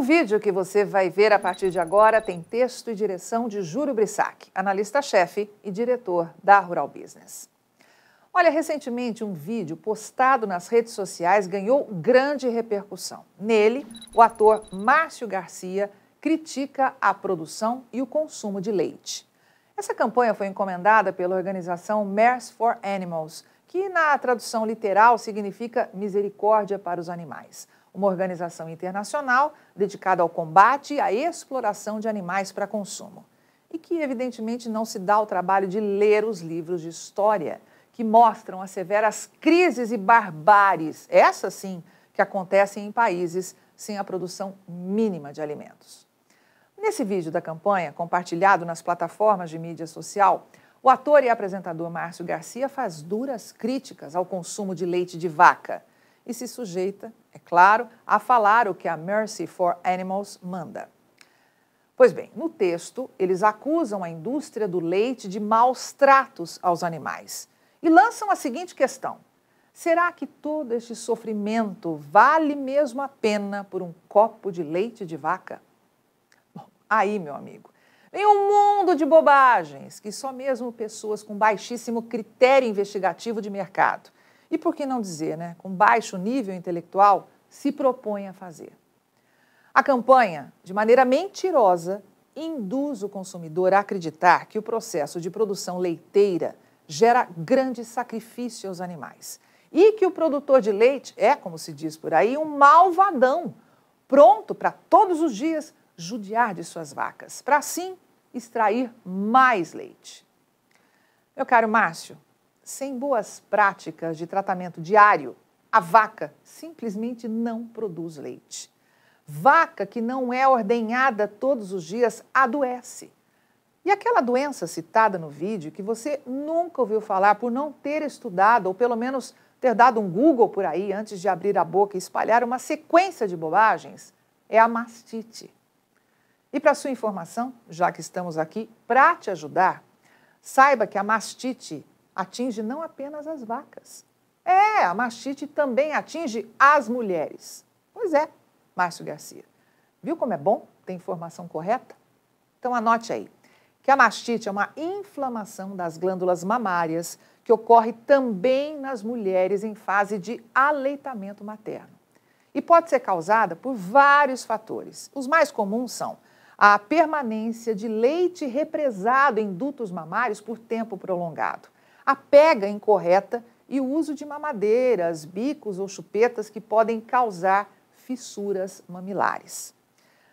O vídeo que você vai ver a partir de agora tem texto e direção de Júlio Brissac, analista-chefe e diretor da Rural Business. Olha, recentemente um vídeo postado nas redes sociais ganhou grande repercussão. Nele, o ator Márcio Garcia critica a produção e o consumo de leite. Essa campanha foi encomendada pela organização Mares for Animals, que na tradução literal significa misericórdia para os animais uma organização internacional dedicada ao combate e à exploração de animais para consumo. E que, evidentemente, não se dá o trabalho de ler os livros de história, que mostram as severas crises e barbáries, essas sim, que acontecem em países sem a produção mínima de alimentos. Nesse vídeo da campanha, compartilhado nas plataformas de mídia social, o ator e apresentador Márcio Garcia faz duras críticas ao consumo de leite de vaca e se sujeita é claro, a falar o que a Mercy for Animals manda. Pois bem, no texto, eles acusam a indústria do leite de maus tratos aos animais e lançam a seguinte questão: será que todo este sofrimento vale mesmo a pena por um copo de leite de vaca? Bom, aí, meu amigo, vem um mundo de bobagens que só mesmo pessoas com baixíssimo critério investigativo de mercado e por que não dizer, né, com baixo nível intelectual, se propõe a fazer. A campanha, de maneira mentirosa, induz o consumidor a acreditar que o processo de produção leiteira gera grande sacrifício aos animais e que o produtor de leite é, como se diz por aí, um malvadão, pronto para todos os dias judiar de suas vacas, para assim extrair mais leite. Meu caro Márcio, sem boas práticas de tratamento diário, a vaca simplesmente não produz leite. Vaca que não é ordenhada todos os dias adoece. E aquela doença citada no vídeo que você nunca ouviu falar por não ter estudado ou pelo menos ter dado um Google por aí antes de abrir a boca e espalhar uma sequência de bobagens é a mastite. E para sua informação, já que estamos aqui para te ajudar, saiba que a mastite atinge não apenas as vacas. É, a mastite também atinge as mulheres. Pois é, Márcio Garcia. Viu como é bom ter informação correta? Então anote aí que a mastite é uma inflamação das glândulas mamárias que ocorre também nas mulheres em fase de aleitamento materno. E pode ser causada por vários fatores. Os mais comuns são a permanência de leite represado em dutos mamários por tempo prolongado, a pega incorreta e o uso de mamadeiras, bicos ou chupetas que podem causar fissuras mamilares.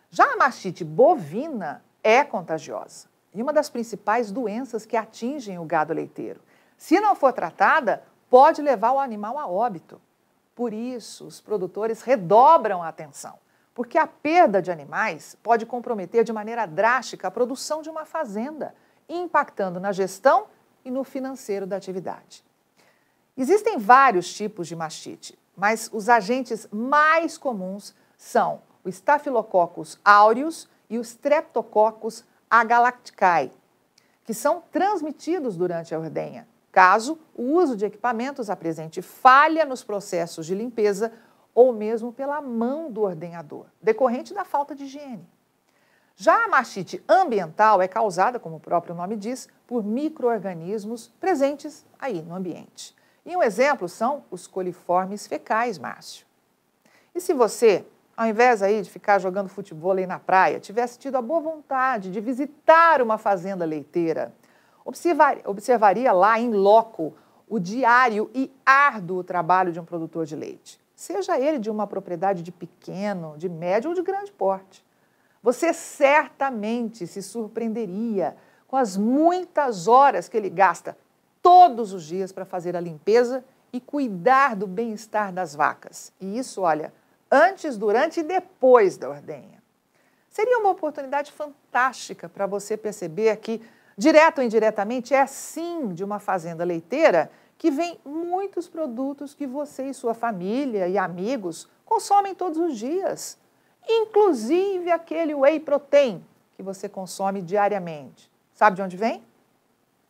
Já a mastite bovina é contagiosa e uma das principais doenças que atingem o gado leiteiro. Se não for tratada, pode levar o animal a óbito. Por isso, os produtores redobram a atenção, porque a perda de animais pode comprometer de maneira drástica a produção de uma fazenda, impactando na gestão e no financeiro da atividade. Existem vários tipos de mastite, mas os agentes mais comuns são o Staphylococcus aureus e o Streptococcus agalacticae, que são transmitidos durante a ordenha, caso o uso de equipamentos apresente falha nos processos de limpeza ou mesmo pela mão do ordenhador, decorrente da falta de higiene. Já a mastite ambiental é causada, como o próprio nome diz, por microorganismos presentes aí no ambiente. E um exemplo são os coliformes fecais, Márcio. E se você, ao invés aí de ficar jogando futebol aí na praia, tivesse tido a boa vontade de visitar uma fazenda leiteira, observaria lá em loco o diário e árduo trabalho de um produtor de leite, seja ele de uma propriedade de pequeno, de médio ou de grande porte. Você certamente se surpreenderia com as muitas horas que ele gasta todos os dias para fazer a limpeza e cuidar do bem-estar das vacas. E isso, olha, antes, durante e depois da ordenha. Seria uma oportunidade fantástica para você perceber que, direto ou indiretamente, é sim de uma fazenda leiteira que vem muitos produtos que você e sua família e amigos consomem todos os dias inclusive aquele whey protein que você consome diariamente. Sabe de onde vem?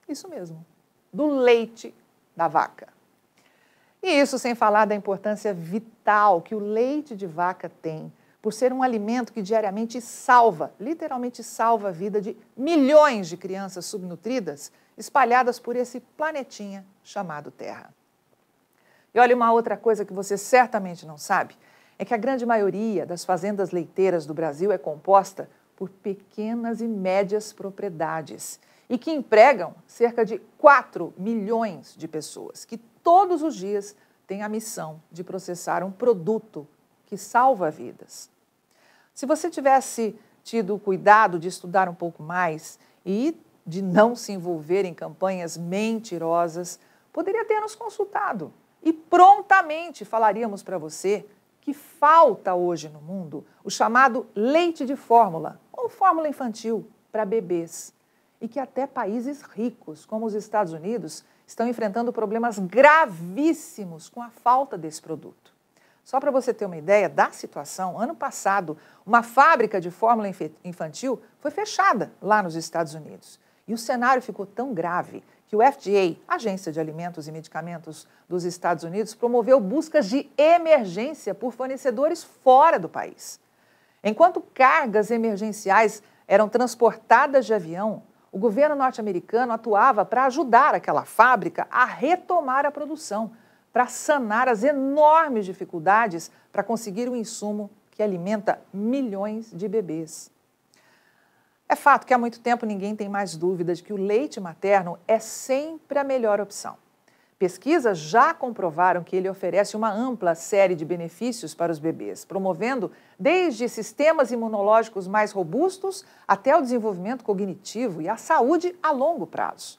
Isso mesmo, do leite da vaca. E isso sem falar da importância vital que o leite de vaca tem, por ser um alimento que diariamente salva, literalmente salva a vida de milhões de crianças subnutridas espalhadas por esse planetinha chamado Terra. E olha uma outra coisa que você certamente não sabe é que a grande maioria das fazendas leiteiras do Brasil é composta por pequenas e médias propriedades e que empregam cerca de 4 milhões de pessoas que todos os dias têm a missão de processar um produto que salva vidas. Se você tivesse tido o cuidado de estudar um pouco mais e de não se envolver em campanhas mentirosas, poderia ter nos consultado e prontamente falaríamos para você que falta hoje no mundo, o chamado leite de fórmula, ou fórmula infantil, para bebês. E que até países ricos, como os Estados Unidos, estão enfrentando problemas gravíssimos com a falta desse produto. Só para você ter uma ideia da situação, ano passado, uma fábrica de fórmula infantil foi fechada lá nos Estados Unidos. E o cenário ficou tão grave que o FDA, Agência de Alimentos e Medicamentos dos Estados Unidos, promoveu buscas de emergência por fornecedores fora do país. Enquanto cargas emergenciais eram transportadas de avião, o governo norte-americano atuava para ajudar aquela fábrica a retomar a produção, para sanar as enormes dificuldades para conseguir o insumo que alimenta milhões de bebês. É fato que há muito tempo ninguém tem mais dúvida de que o leite materno é sempre a melhor opção. Pesquisas já comprovaram que ele oferece uma ampla série de benefícios para os bebês, promovendo desde sistemas imunológicos mais robustos até o desenvolvimento cognitivo e a saúde a longo prazo.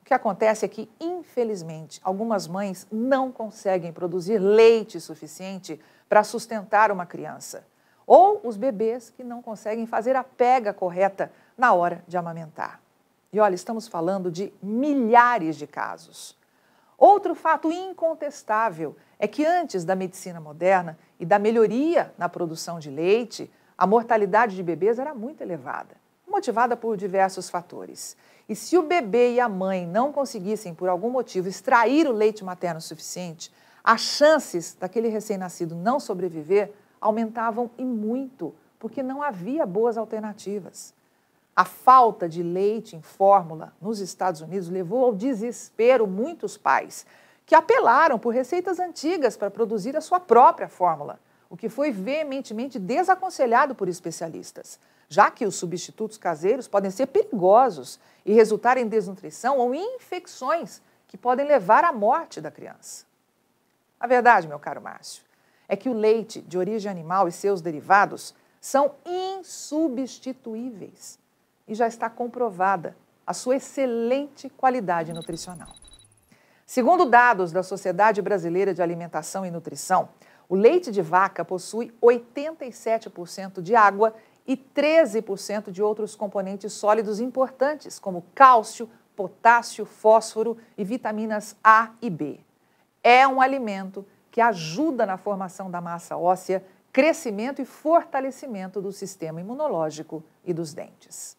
O que acontece é que, infelizmente, algumas mães não conseguem produzir leite suficiente para sustentar uma criança ou os bebês que não conseguem fazer a pega correta na hora de amamentar. E olha, estamos falando de milhares de casos. Outro fato incontestável é que antes da medicina moderna e da melhoria na produção de leite, a mortalidade de bebês era muito elevada, motivada por diversos fatores. E se o bebê e a mãe não conseguissem, por algum motivo, extrair o leite materno suficiente, as chances daquele recém-nascido não sobreviver aumentavam e muito, porque não havia boas alternativas. A falta de leite em fórmula nos Estados Unidos levou ao desespero muitos pais, que apelaram por receitas antigas para produzir a sua própria fórmula, o que foi veementemente desaconselhado por especialistas, já que os substitutos caseiros podem ser perigosos e resultar em desnutrição ou infecções que podem levar à morte da criança. A verdade, meu caro Márcio, é que o leite de origem animal e seus derivados são insubstituíveis e já está comprovada a sua excelente qualidade nutricional. Segundo dados da Sociedade Brasileira de Alimentação e Nutrição, o leite de vaca possui 87% de água e 13% de outros componentes sólidos importantes, como cálcio, potássio, fósforo e vitaminas A e B. É um alimento que ajuda na formação da massa óssea, crescimento e fortalecimento do sistema imunológico e dos dentes.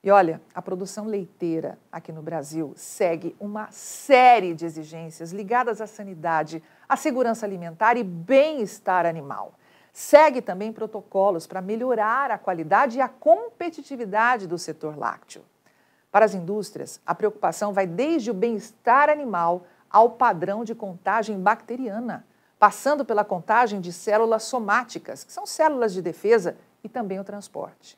E olha, a produção leiteira aqui no Brasil segue uma série de exigências ligadas à sanidade, à segurança alimentar e bem-estar animal. Segue também protocolos para melhorar a qualidade e a competitividade do setor lácteo. Para as indústrias, a preocupação vai desde o bem-estar animal ao padrão de contagem bacteriana, passando pela contagem de células somáticas, que são células de defesa, e também o transporte.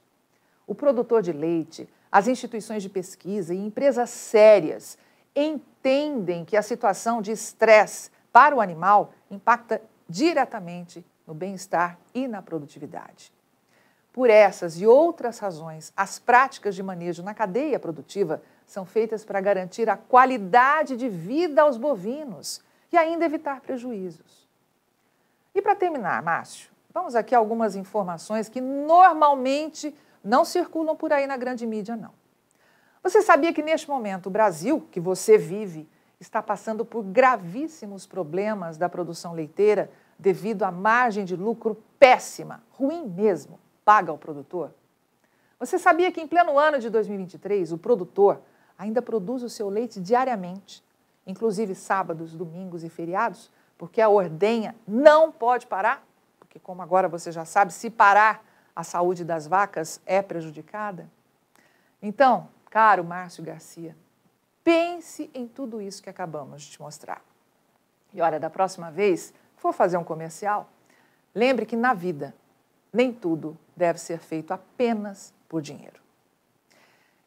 O produtor de leite, as instituições de pesquisa e empresas sérias entendem que a situação de estresse para o animal impacta diretamente no bem-estar e na produtividade. Por essas e outras razões, as práticas de manejo na cadeia produtiva são feitas para garantir a qualidade de vida aos bovinos e ainda evitar prejuízos. E para terminar, Márcio, vamos aqui algumas informações que normalmente não circulam por aí na grande mídia, não. Você sabia que neste momento o Brasil, que você vive, está passando por gravíssimos problemas da produção leiteira devido à margem de lucro péssima, ruim mesmo, paga ao produtor? Você sabia que em pleno ano de 2023 o produtor ainda produz o seu leite diariamente, inclusive sábados, domingos e feriados, porque a ordenha não pode parar, porque, como agora você já sabe, se parar, a saúde das vacas é prejudicada. Então, caro Márcio Garcia, pense em tudo isso que acabamos de te mostrar. E olha, da próxima vez que for fazer um comercial, lembre que na vida nem tudo deve ser feito apenas por dinheiro.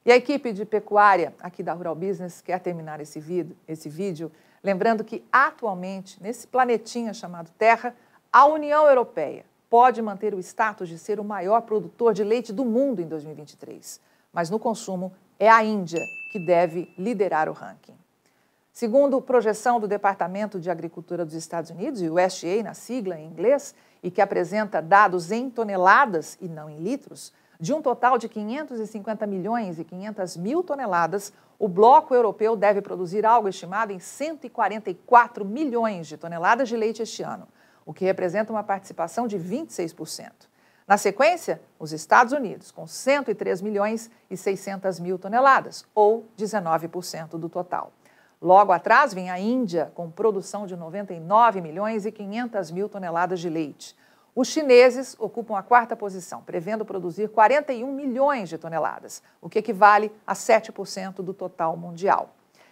E a equipe de pecuária aqui da Rural Business quer terminar esse vídeo, esse vídeo lembrando que atualmente, nesse planetinha chamado Terra, a União Europeia pode manter o status de ser o maior produtor de leite do mundo em 2023, mas no consumo é a Índia que deve liderar o ranking. Segundo projeção do Departamento de Agricultura dos Estados Unidos, o USDA na sigla em inglês, e que apresenta dados em toneladas e não em litros, de um total de 550 milhões e 500 mil toneladas, o bloco europeu deve produzir algo estimado em 144 milhões de toneladas de leite este ano, o que representa uma participação de 26%. Na sequência, os Estados Unidos, com 103 milhões e 600 mil toneladas, ou 19% do total. Logo atrás vem a Índia, com produção de 99 milhões e 500 mil toneladas de leite. Os chineses ocupam a quarta posição, prevendo produzir 41 milhões de toneladas, o que equivale a 7% do total mundial.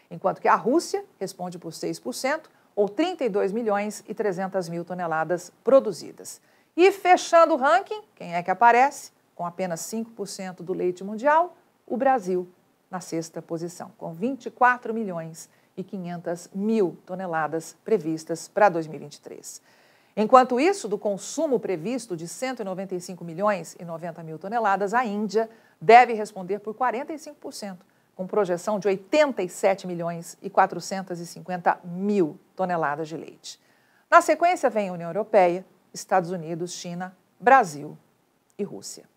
Enquanto que a Rússia responde por 6%, ou 32 milhões e 300 mil toneladas produzidas. E fechando o ranking, quem é que aparece? Com apenas 5% do leite mundial, o Brasil, na sexta posição, com 24 milhões e 500 mil toneladas previstas para 2023. Enquanto isso, do consumo previsto de 195 milhões e 90 mil toneladas, a Índia deve responder por 45%, com projeção de 87 milhões e 450 mil toneladas de leite. Na sequência vem União Europeia, Estados Unidos, China, Brasil e Rússia.